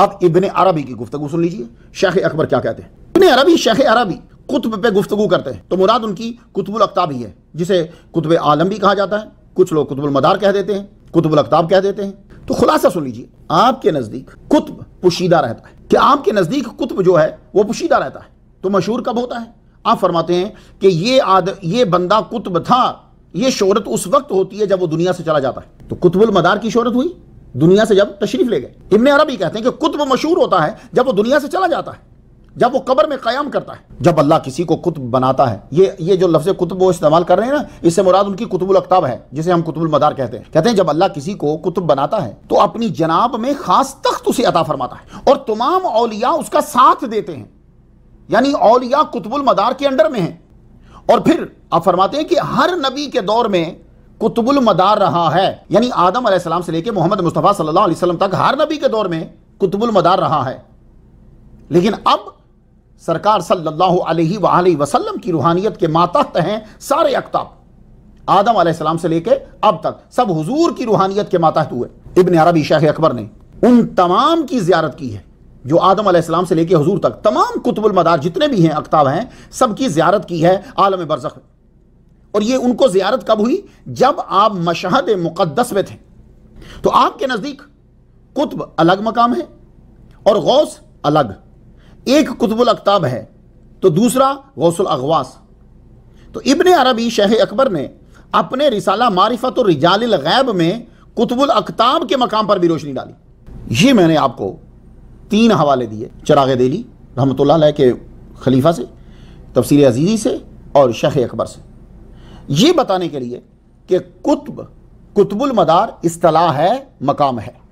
अब इबन अरबी की गुफ्तु सुन लीजिए शेख अकबर क्या कहते हैं इबन अरबी शेख अरबी कुतब पे गुफ्तु करते हैं तो मुराद उनकी कुतबुल अख्ताब ही है जिसे कुतब आलम भी कहा जाता है कुछ लोग कुतबुल मदार कह देते हैं कुतबुल अख्ताब कह देते हैं तो खुलासा सुन लीजिए आपके नज़दीक कुतब पुशीदा रहता है कि आपके नज़दीक कुतब जो है वो पुशीदा रहता है तो मशहूर कब होता है आप फरमाते हैं कि ये आद ये बंदा कुतब था ये शोहरत उस वक्त होती है जब वो दुनिया से चला जाता है तो कुतबुल मदार की शोहरत हुई दुनिया से जब तशरीफ ले गए इबन अरबी कहते हैं कि कुतुब मशहूर होता है जब वो दुनिया से चला जाता है जब वो कब्र में क़याम करता है जब अल्लाह किसी को कुतुब बनाता है ये ये जो लफ्ज़ कुतुब वो इस्तेमाल कर रहे हैं ना इससे मुराद उनकी कुतुबुल अकताब है जिसे हम कुतुबुल मदार कहते हैं कहते हैं जब अल्लाह किसी को कुतुब बनाता है तो अपनी जनाब में खास तख्त उसे अता फरमाता है और तमाम अलिया उसका साथ देते हैं यानी अलिया कुतुबुल मदार के अंडर में है और फिर आप फरमाते हैं कि हर नबी के दौर में कुतुबुल मदार रहा है यानी आदम सलाम से लेकर मोहम्मद मुस्तफ़ा सल्लल्लाहु अलैहि वसल्लम तक हर नबी के दौर में कुतुबुल मदार रहा है लेकिन अब सरकार सल्लल्लाहु अलैहि वसल्लम की रूहानियत के मातहत हैं सारे अकताब आदम सलाम से लेकर अब तक सब हुजूर की रूहानियत के मातहत हुए इबन अरबी शाह अकबर ने उन तमाम की ज्यारत की है जो आदम सलाम से लेकर हजूर तक तमाम कुतुबुल मदार जितने भी हैं अकताब हैं सबकी ज्यारत की है आलम बरसक और ये उनको ज़ियारत कब हुई जब आप मशहद मुक़दस में थे तो आपके नज़दीक कुतब अलग मकाम है और गौस अलग एक कुतुबुल अकताब है तो दूसरा गौसल अगवास तो इबन अरबी शह अकबर ने अपने रिसाला मारिफत और रिजाल गैब में कुतुबुल अकताब के मकाम पर भी रोशनी डाली ये मैंने आपको तीन हवाले दिए चराग दिली रहमत के खलीफा से तफसीर अजीज़ी से और शह अकबर से ये बताने के लिए कि कुतुब कुतुबुल मदार इस्तलाह है मकाम है